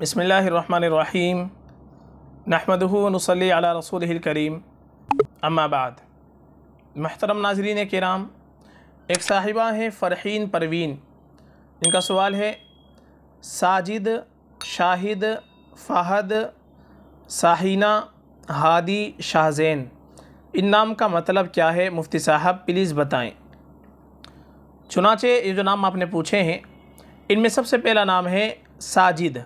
बसमीम नहमदनसली अला रसूल करीम अम्माबाद महतरम नाजरीन कराम एक साहिबा हैं फ़रहीन परवीन इनका सवाल है साजिद शाहिद फाहद साहिना हादी शाहजैन इन नाम का मतलब क्या है मुफ्ती साहब प्लीज़ बताएं चुनाचे ये जो नाम आपने पूछे हैं इनमें सबसे पहला नाम है साजिद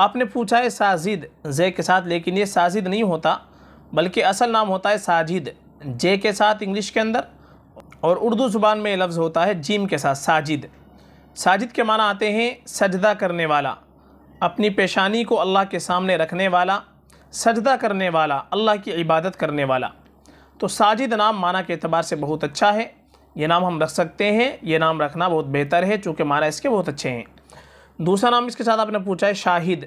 आपने पूछा है साजिद जे के साथ लेकिन ये साजिद नहीं होता बल्कि असल नाम होता है साजिद जे के साथ इंग्लिश के अंदर और उर्दू ज़ुबान में लफ्ज़ होता है जीम के साथ साजिद साजिद के माना आते हैं सजदा करने वाला अपनी पेशानी को अल्लाह के सामने रखने वाला सजदा करने वाला अल्लाह की इबादत करने वाला तो साजिद नाम माना के अतबार से बहुत अच्छा है ये नाम हम रख सकते हैं ये नाम रखना बहुत बेहतर है चूँकि माना इसके बहुत अच्छे हैं दूसरा नाम इसके साथ आपने पूछा है शाहिद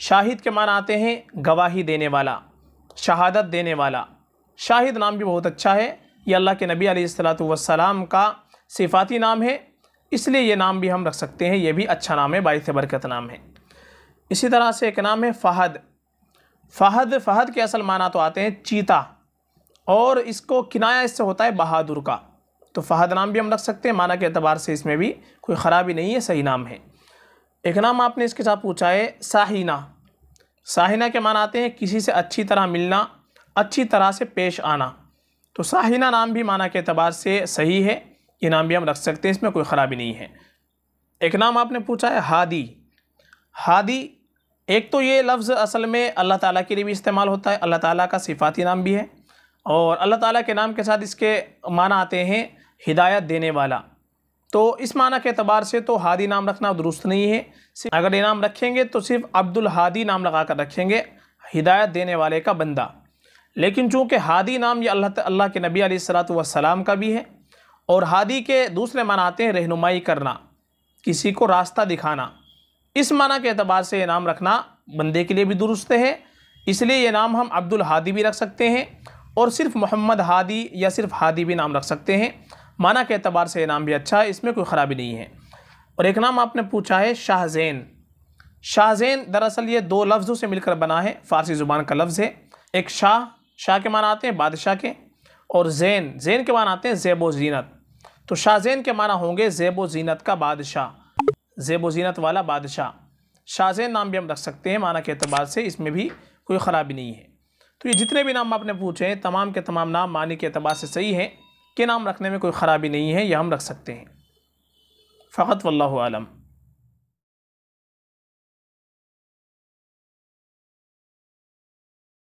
शाहिद के मान आते हैं गवाही देने वाला शहादत देने वाला शाहिद नाम भी बहुत अच्छा है ये अल्लाह के नबी वसलाम का सिफाती नाम है इसलिए ये नाम भी हम रख सकते हैं ये भी अच्छा नाम है बाईस बरकत नाम है इसी तरह से एक नाम है फ़हद फ़हद फ़हद के असल माना तो आते हैं चीता और इसको किनाया इससे होता है बहादुर का तो फ़हद नाम भी हम रख सकते हैं माना के अतबार से इसमें भी कोई ख़राबी नहीं है सही नाम है एक नाम आपने इसके साथ पूछा है साहिना साहिना के मान आते हैं किसी से अच्छी तरह मिलना अच्छी तरह से पेश आना तो साहिना नाम भी माना के अतबार से सही है ये नाम भी हम रख सकते हैं इसमें कोई ख़राबी नहीं है एक नाम आपने पूछा है हादी हादी एक तो ये लफ्ज़ असल में अल्लाह ताला के लिए भी इस्तेमाल होता है अल्लाह ताला का सिफाती नाम भी है और अल्लाह ताला के नाम के साथ इसके माना आते हैं हिदायत देने वाला तो इस माना के अतबार से तो हादी नाम रखना दुरुस्त नहीं है अगर ये नाम रखेंगे तो सिर्फ अब्दुल हादी नाम लगा कर रखेंगे हिदायत देने वाले का बंदा लेकिन चूँकि हादी नाम ये अल्लाह अल्लाह के नबी सलात वसलाम का भी है और हादी के दूसरे माना आते हैं रहनुमाई करना किसी को रास्ता दिखाना इस माना के अतबार से ये नाम रखना बंदे के लिए भी दुरुस्त है इसलिए ये नाम हम अब्दुल हादी भी रख सकते हैं और सिर्फ मोहम्मद हादी या सिर्फ हादी भी नाम रख सकते हैं माना के अतबार से ये नाम भी अच्छा है इसमें कोई ख़राबी नहीं है और एक नाम आपने पूछा है शाहजैन शाहजैन दरअसल ये दो लफ्ज़ों से मिलकर बना है फ़ारसी ज़ुबान का लफ्ज़ है एक शाह शाह के माना आते हैं बादशाह के और जैन जैन के माना आते हैं व जीनत तो शाहजैन के माना होंगे व जीनत का बादशाह जैब जीनत वाला बादशाह शाहजैन नाम भी हम रख सकते हैं माना के अतबार से इसमें भी कोई ख़राबी नहीं है तो ये जितने भी नाम आपने पूछे हैं तमाम के तमाम नाम मानी के अतबार से सही हैं के नाम रखने में कोई ख़राबी नहीं है यह हम रख सकते हैं फ़कत वल्लम